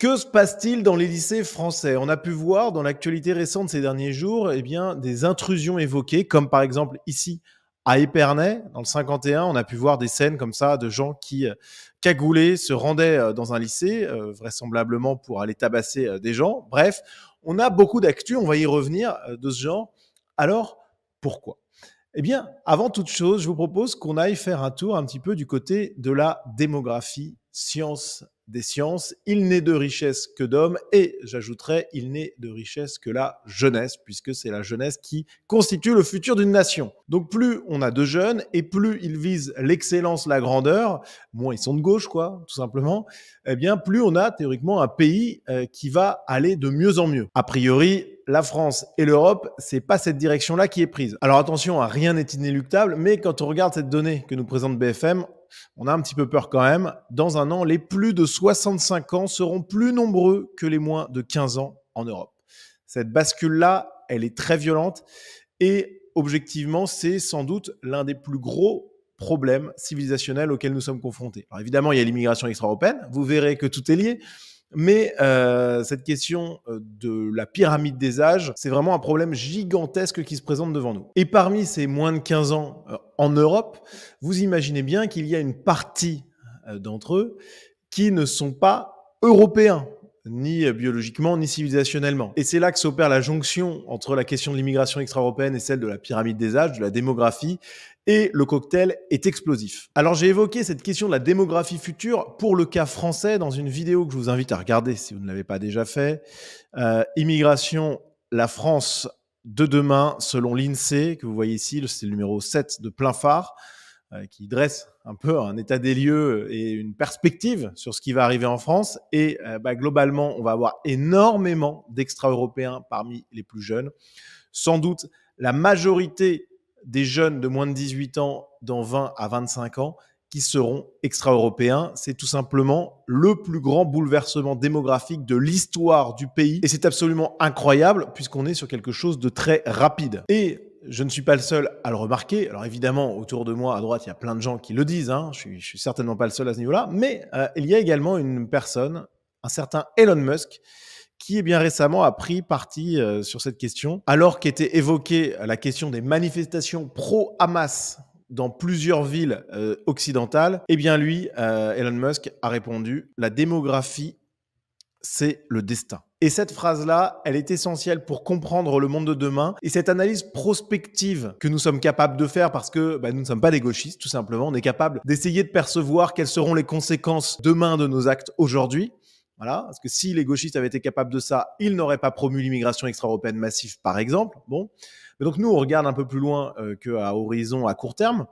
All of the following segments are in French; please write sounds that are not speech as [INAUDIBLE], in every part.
Que se passe-t-il dans les lycées français On a pu voir dans l'actualité récente ces derniers jours eh bien, des intrusions évoquées, comme par exemple ici à Épernay, dans le 51, on a pu voir des scènes comme ça de gens qui, euh, cagoulés, se rendaient euh, dans un lycée, euh, vraisemblablement pour aller tabasser des gens. Bref, on a beaucoup d'actu, on va y revenir de ce genre. Alors, pourquoi eh bien, avant toute chose, je vous propose qu'on aille faire un tour un petit peu du côté de la démographie science des sciences. Il n'est de richesse que d'hommes et, j'ajouterais, il n'est de richesse que la jeunesse, puisque c'est la jeunesse qui constitue le futur d'une nation. Donc plus on a de jeunes et plus ils visent l'excellence, la grandeur, moins ils sont de gauche, quoi, tout simplement, eh bien plus on a théoriquement un pays euh, qui va aller de mieux en mieux. A priori, la France et l'Europe, c'est pas cette direction-là qui est prise. Alors attention, hein, rien n'est inéluctable, mais quand on regarde cette donnée que nous présente BFM, on a un petit peu peur quand même. Dans un an, les plus de 65 ans seront plus nombreux que les moins de 15 ans en Europe. Cette bascule-là, elle est très violente et objectivement, c'est sans doute l'un des plus gros problèmes civilisationnels auxquels nous sommes confrontés. Alors évidemment, il y a l'immigration extra-européenne, vous verrez que tout est lié, mais euh, cette question euh, de la pyramide des âges, c'est vraiment un problème gigantesque qui se présente devant nous. Et parmi ces moins de 15 ans euh, en Europe, vous imaginez bien qu'il y a une partie d'entre eux qui ne sont pas européens ni biologiquement, ni civilisationnellement. Et c'est là que s'opère la jonction entre la question de l'immigration extra-européenne et celle de la pyramide des âges, de la démographie, et le cocktail est explosif. Alors j'ai évoqué cette question de la démographie future pour le cas français dans une vidéo que je vous invite à regarder si vous ne l'avez pas déjà fait. Euh, immigration, la France de demain, selon l'INSEE, que vous voyez ici, c'est le numéro 7 de plein phare, euh, qui dresse un peu un état des lieux et une perspective sur ce qui va arriver en France. Et euh, bah, globalement, on va avoir énormément d'extra-européens parmi les plus jeunes. Sans doute, la majorité des jeunes de moins de 18 ans dans 20 à 25 ans qui seront extra-européens. C'est tout simplement le plus grand bouleversement démographique de l'histoire du pays. Et c'est absolument incroyable puisqu'on est sur quelque chose de très rapide. Et je ne suis pas le seul à le remarquer. Alors évidemment, autour de moi, à droite, il y a plein de gens qui le disent. Hein. Je, suis, suis certainement pas le seul à ce niveau-là. Mais euh, il y a également une personne, un certain Elon Musk, qui, eh bien récemment, a pris parti euh, sur cette question, alors qu'était évoquée euh, la question des manifestations pro-Hamas dans plusieurs villes euh, occidentales, eh bien lui, Elon Musk, a répondu, la démographie, c'est le destin. Et cette phrase-là, elle est essentielle pour comprendre le monde de demain et cette analyse prospective que nous sommes capables de faire parce que bah, nous ne sommes pas des gauchistes, tout simplement. On est capable d'essayer de percevoir quelles seront les conséquences demain de nos actes aujourd'hui parce que si les gauchistes avaient été capables de ça, ils n'auraient pas promu l'immigration extra-européenne massive, par exemple. Bon, donc nous, on regarde un peu plus loin euh, qu'à horizon à court terme,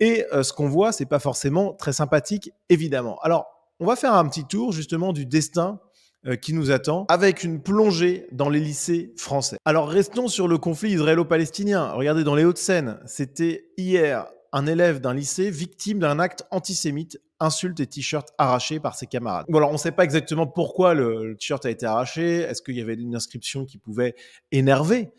et euh, ce qu'on voit, ce n'est pas forcément très sympathique, évidemment. Alors, on va faire un petit tour justement du destin euh, qui nous attend, avec une plongée dans les lycées français. Alors, restons sur le conflit israélo-palestinien. Regardez dans les Hauts-de-Seine, c'était hier un élève d'un lycée victime d'un acte antisémite insulte et t-shirt arraché par ses camarades. Bon, alors on ne sait pas exactement pourquoi le, t-shirt a été arraché. Est-ce qu'il y avait une inscription qui pouvait énerver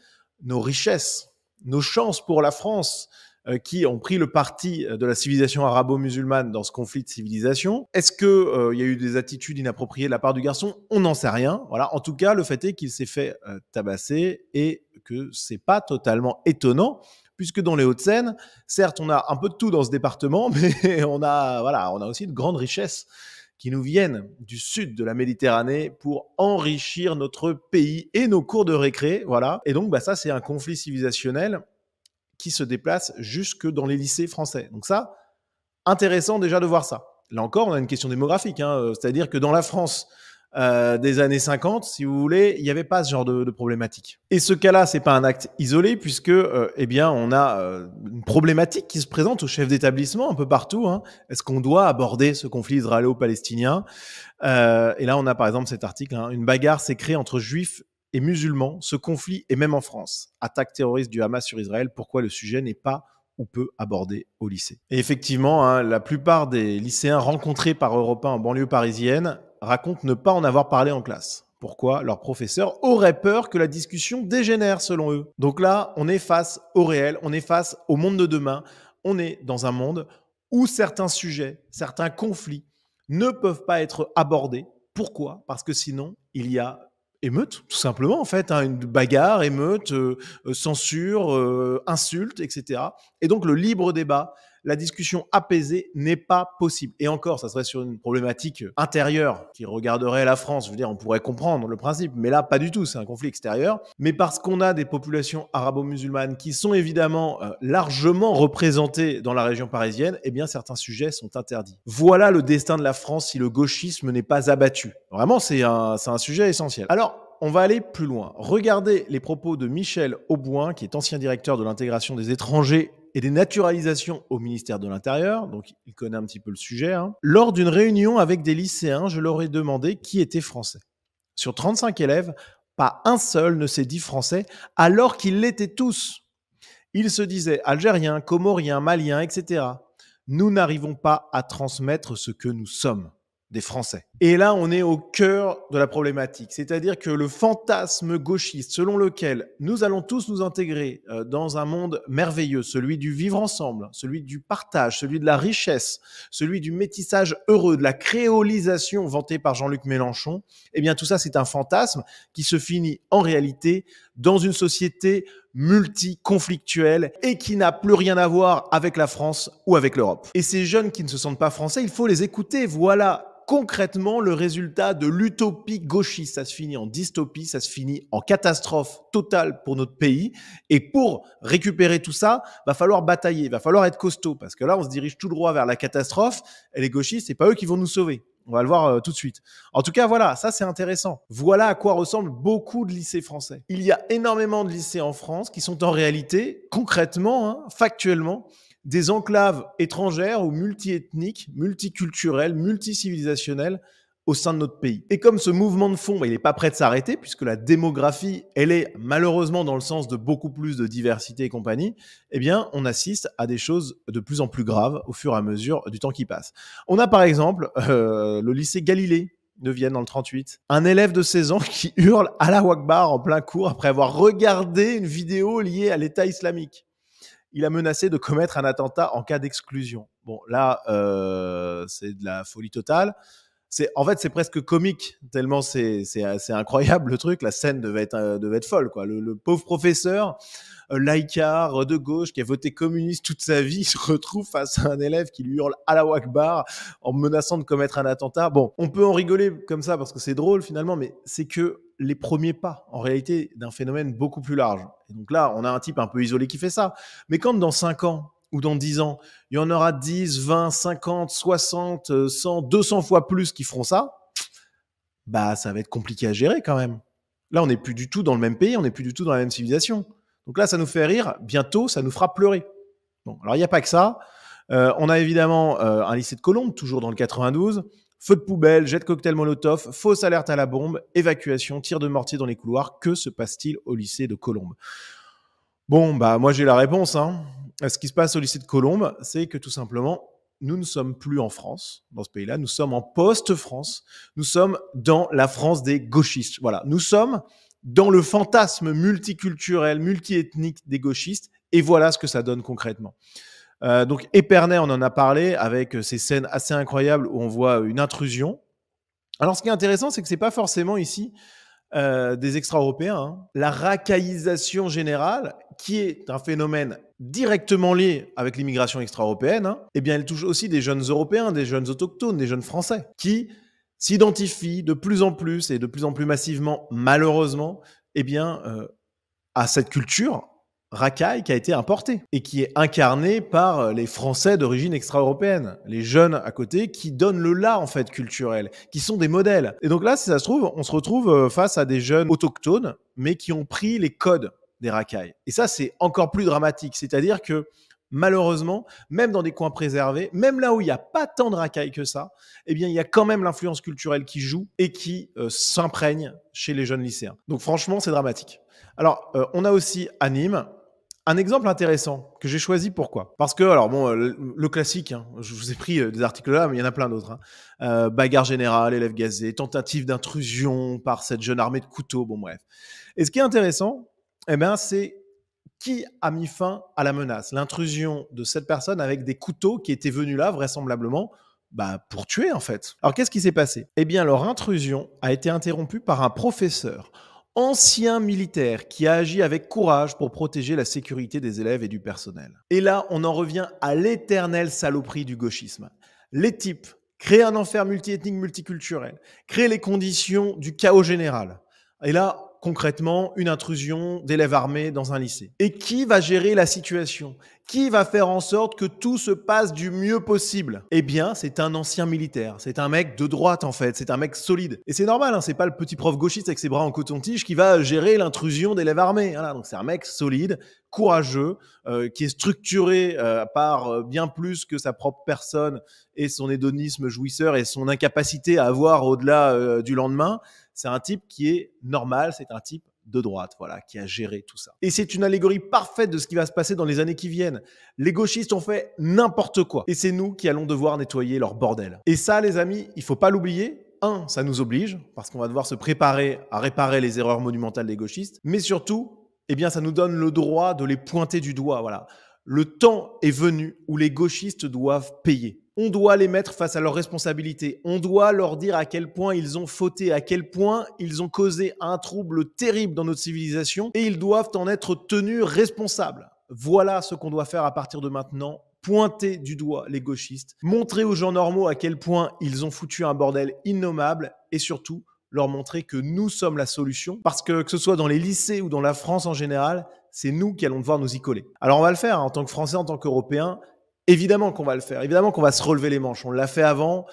nos richesses, nos chances pour la France euh, qui ont pris le parti euh, de la civilisation arabo-musulmane dans ce conflit de civilisation. Est-ce qu'il euh, y a eu des attitudes inappropriées de la part du garçon On n'en sait rien. Voilà. En tout cas, le fait est qu'il s'est fait tabasser et que c'est pas totalement étonnant puisque dans les Hauts-de-Seine, certes, on a un peu de tout dans ce département, [LAUGHS] mais on a, voilà, on a aussi de grandes richesses qui nous viennent du sud de la Méditerranée pour enrichir notre pays et nos cours de récré, voilà. Et donc, bah, ça, c'est un conflit civilisationnel qui se déplace jusque dans les lycées français. Donc ça, intéressant déjà de voir ça. Là encore, on a une question démographique, hein. euh, c'est-à-dire que dans la France euh, des années 50, si vous voulez, il n'y avait pas ce genre de, problématique. Et ce cas-là, c'est pas un acte isolé puisque, euh, eh bien, on a euh, une problématique qui se présente aux chefs d'établissement un peu partout. Hein. Est-ce qu'on doit aborder ce conflit israélo-palestinien Et là, on a par exemple cet article hein. une bagarre s'est créée entre juifs et musulmans. Ce conflit est même en France. Attaque terroriste du Hamas sur Israël. Pourquoi le sujet n'est pas ou peut abordé au lycée. Et effectivement, hein, la plupart des lycéens rencontrés par Europa en banlieue parisienne racontent ne pas en avoir parlé en classe. Pourquoi leurs professeurs auraient peur que la discussion dégénère selon eux. Donc là, on est face au réel, on est face au monde de demain, on est dans un monde où certains sujets, certains conflits ne peuvent pas être abordés. Pourquoi Parce que sinon, il y a émeute, tout simplement, en fait, hein, une bagarre, émeute, euh, euh, censure, euh, insulte, etc. Et donc le libre débat, la discussion apaisée n'est pas possible. Et encore, ça serait sur une problématique intérieure qui regarderait la France. Je veux dire, on pourrait comprendre le principe, mais là, pas du tout. C'est un conflit extérieur. Mais parce qu'on a des populations arabo-musulmanes qui sont évidemment euh, largement représentées dans la région parisienne, eh bien, certains sujets sont interdits. Voilà le destin de la France si le gauchisme n'est pas abattu. Vraiment, c'est un, sujet essentiel. Alors, on va aller plus loin. Regardez les propos de Michel Auboin, qui est ancien directeur de l'intégration des étrangers et des naturalisations au ministère de l'Intérieur, donc il connaît un petit peu le sujet. Hein. Lors d'une réunion avec des lycéens, je leur ai demandé qui était français. Sur 35 élèves, pas un seul ne s'est dit français, alors qu'ils l'étaient tous. Ils se disaient algériens, comoriens, maliens, etc. Nous n'arrivons pas à transmettre ce que nous sommes des Français. Et là, on est au cœur de la problématique, c'est-à-dire que le fantasme gauchiste selon lequel nous allons tous nous intégrer euh, dans un monde merveilleux, celui du vivre ensemble, celui du partage, celui de la richesse, celui du métissage heureux, de la créolisation vantée par Jean-Luc Mélenchon, eh bien tout ça, c'est un fantasme qui se finit en réalité dans une société multi et qui n'a plus rien à voir avec la France ou avec l'Europe. Et ces jeunes qui ne se sentent pas français, il faut les écouter. Voilà concrètement le résultat de l'utopie gauchiste. Ça se finit en dystopie, ça se finit en catastrophe totale pour notre pays. Et pour récupérer tout ça, va falloir batailler, va falloir être costaud, parce que là, on se dirige tout droit vers la catastrophe. Et les gauchistes, c'est pas eux qui vont nous sauver. On va le voir euh, tout de suite. En tout cas, voilà, ça c'est intéressant. Voilà à quoi ressemblent beaucoup de lycées français. Il y a énormément de lycées en France qui sont en réalité, concrètement, hein, factuellement, des enclaves étrangères ou multiethniques, multiculturelles, multicivilisationnelles au sein de notre pays. Et comme ce mouvement de fond, bah, il n'est pas prêt de s'arrêter, puisque la démographie, elle est malheureusement dans le sens de beaucoup plus de diversité et compagnie, eh bien, on assiste à des choses de plus en plus graves au fur et à mesure du temps qui passe. On a par exemple euh, le lycée Galilée de Vienne dans le 38. Un élève de 16 ans qui hurle à la Wakbar en plein cours après avoir regardé une vidéo liée à l'État islamique il a menacé de commettre un attentat en cas d'exclusion. Bon, là, euh, c'est de la folie totale c'est en fait c'est presque comique tellement c'est incroyable le truc. La scène devait être euh, devait être folle quoi. Le, pauvre professeur euh, laïcard de gauche qui a voté communiste toute sa vie [LAUGHS] se retrouve face à un élève qui lui hurle à la wakbar en menaçant de commettre un attentat. Bon, on peut en rigoler comme ça parce que c'est drôle finalement, mais c'est que les premiers pas, en réalité, d'un phénomène beaucoup plus large. Et donc là, on a un type un peu isolé qui fait ça. Mais quand dans cinq ans, ou dans 10 ans, il y en aura 10, 20, 50, 60, 100, 200 fois plus qui feront ça, bah ça va être compliqué à gérer quand même. Là, on n'est plus du tout dans le même pays, on n'est plus du tout dans la même civilisation. Donc là, ça nous fait rire, bientôt, ça nous fera pleurer. Bon, alors il n'y a pas que ça. Euh, on a évidemment euh, un lycée de Colombes, toujours dans le 92. Feu de poubelle, jet de cocktail Molotov, fausse alerte à la bombe, évacuation, tir de mortier dans les couloirs. Que se passe-t-il au lycée de Colombes Bon, bah moi j'ai la réponse. Hein. Euh, ce qui se passe au lycée de Colombes, c'est que tout simplement, nous ne sommes plus en France, dans ce pays-là, nous sommes en post-France, nous sommes dans la France des gauchistes. Voilà, nous sommes dans le fantasme multiculturel, multiethnique des gauchistes, et voilà ce que ça donne concrètement. Euh, donc Épernay, on en a parlé, avec ces scènes assez incroyables où on voit une intrusion. Alors ce qui est intéressant, c'est que ce n'est pas forcément ici euh, des extra-européens. Hein. La racaillisation générale, qui est un phénomène directement liée avec l'immigration extra-européenne, hein, eh bien, elle touche aussi des jeunes Européens, des jeunes autochtones, des jeunes Français, qui s'identifient de plus en plus et de plus en plus massivement, malheureusement, eh bien, euh, à cette culture racaille qui a été importée et qui est incarnée par les Français d'origine extra-européenne, les jeunes à côté qui donnent le là en fait culturel, qui sont des modèles. Et donc là, si ça se trouve, on se retrouve euh, face à des jeunes autochtones, mais qui ont pris les codes des racailles. Et ça, c'est encore plus dramatique. C'est-à-dire que malheureusement, même dans des coins préservés, même là où il n'y a pas tant de racailles que ça, eh bien, il y a quand même l'influence culturelle qui joue et qui euh, s'imprègne chez les jeunes lycéens. Donc franchement, c'est dramatique. Alors, euh, on a aussi à Nîmes, un exemple intéressant que j'ai choisi, pourquoi Parce que, alors bon, le, classique, hein, je vous ai pris euh, des articles là, mais il y en a plein d'autres. Hein. bagarre générale, élève gazé, tentative d'intrusion par cette jeune armée de couteaux, bon bref. Et ce qui est intéressant, eh bien, c'est qui a mis fin à la menace L'intrusion de cette personne avec des couteaux qui étaient venus là, vraisemblablement, bah, pour tuer en fait. Alors qu'est-ce qui s'est passé Eh bien, leur intrusion a été interrompue par un professeur, ancien militaire, qui a agi avec courage pour protéger la sécurité des élèves et du personnel. Et là, on en revient à l'éternelle saloperie du gauchisme. Les types créent un enfer multiethnique, multiculturel, créent les conditions du chaos général. Et là, concrètement une intrusion d'élèves armés dans un lycée. Et qui va gérer la situation Qui va faire en sorte que tout se passe du mieux possible Eh bien, c'est un ancien militaire. C'est un mec de droite en fait. C'est un mec solide. Et c'est normal. Hein, c'est pas le petit prof gauchiste avec ses bras en coton-tige qui va gérer l'intrusion d'élèves armés. Voilà, hein, donc c'est un mec solide, courageux, euh, qui est structuré euh, par euh, bien plus que sa propre personne et son hédonisme jouisseur et son incapacité à voir au-delà du lendemain. C'est un type qui est normal, c'est un type de droite, voilà, qui a géré tout ça. Et c'est une allégorie parfaite de ce qui va se passer dans les années qui viennent. Les gauchistes ont fait n'importe quoi. Et c'est nous qui allons devoir nettoyer leur bordel. Et ça, les amis, il faut pas l'oublier. Un, ça nous oblige, parce qu'on va devoir se préparer à réparer les erreurs monumentales des gauchistes. Mais surtout, eh bien, ça nous donne le droit de les pointer du doigt, voilà. Le temps est venu où les gauchistes doivent payer. On doit les mettre face à leurs responsabilités. On doit leur dire à quel point ils ont fauté, à quel point ils ont causé un trouble terrible dans notre civilisation et ils doivent en être tenus responsables. Voilà ce qu'on doit faire à partir de maintenant pointer du doigt les gauchistes, montrer aux gens normaux à quel point ils ont foutu un bordel innommable et surtout leur montrer que nous sommes la solution. Parce que que ce soit dans les lycées ou dans la France en général, c'est nous qui allons devoir nous y coller. Alors on va le faire hein, en tant que Français, en tant qu'Européens. Évidemment qu'on va le faire. Évidemment qu'on va se relever les manches. On l'a fait avant,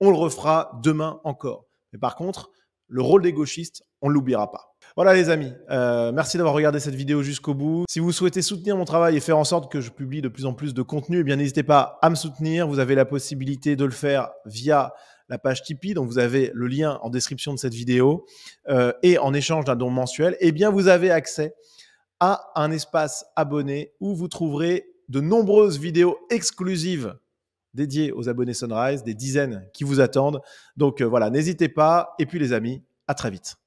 on le refera demain encore. Mais par contre, le rôle des gauchistes, on ne l'oubliera pas. Voilà les amis, euh, merci d'avoir regardé cette vidéo jusqu'au bout. Si vous souhaitez soutenir mon travail et faire en sorte que je publie de plus en plus de contenu, eh bien n'hésitez pas à me soutenir. Vous avez la possibilité de le faire via la page Tipeee, donc vous avez le lien en description de cette vidéo. Euh, et en échange d'un don mensuel, eh bien vous avez accès à un espace abonné où vous trouverez de nombreuses vidéos exclusives dédiées aux abonnés Sunrise, des dizaines qui vous attendent. Donc euh, voilà, n'hésitez pas. Et puis les amis, à très vite.